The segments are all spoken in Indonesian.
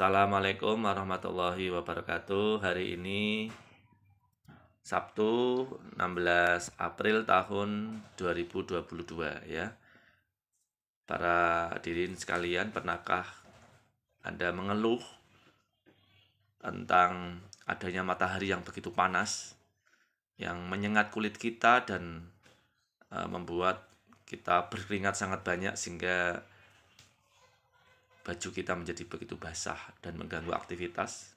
Assalamualaikum warahmatullahi wabarakatuh. Hari ini Sabtu 16 April tahun 2022 ya. Para hadirin sekalian, pernahkah Anda mengeluh tentang adanya matahari yang begitu panas yang menyengat kulit kita dan e, membuat kita berkeringat sangat banyak sehingga baju kita menjadi begitu basah dan mengganggu aktivitas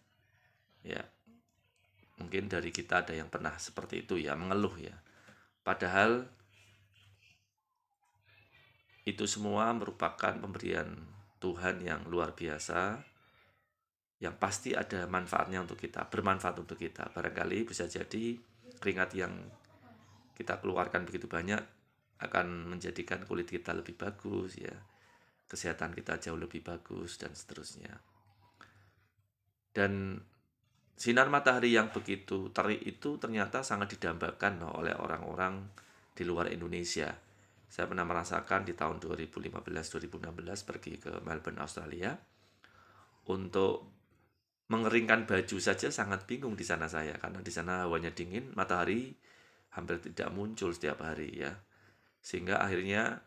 ya mungkin dari kita ada yang pernah seperti itu ya mengeluh ya padahal itu semua merupakan pemberian Tuhan yang luar biasa yang pasti ada manfaatnya untuk kita bermanfaat untuk kita barangkali bisa jadi keringat yang kita keluarkan begitu banyak akan menjadikan kulit kita lebih bagus ya kesehatan kita jauh lebih bagus dan seterusnya. Dan sinar matahari yang begitu terik itu ternyata sangat didambakan oleh orang-orang di luar Indonesia. Saya pernah merasakan di tahun 2015-2016 pergi ke Melbourne, Australia untuk mengeringkan baju saja sangat bingung di sana saya karena di sana hawanya dingin, matahari hampir tidak muncul setiap hari ya. Sehingga akhirnya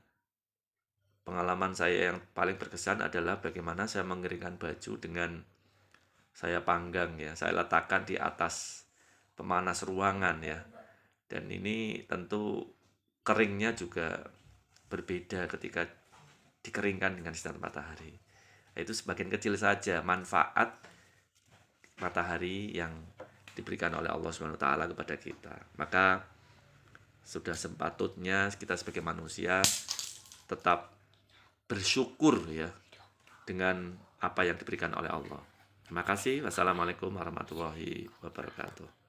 pengalaman saya yang paling berkesan adalah bagaimana saya mengeringkan baju dengan saya panggang ya, saya letakkan di atas pemanas ruangan ya. Dan ini tentu keringnya juga berbeda ketika dikeringkan dengan sinar matahari. Itu sebagian kecil saja manfaat matahari yang diberikan oleh Allah Subhanahu taala kepada kita. Maka sudah sepatutnya kita sebagai manusia tetap bersyukur ya dengan apa yang diberikan oleh Allah. Terima kasih. Wassalamualaikum warahmatullahi wabarakatuh.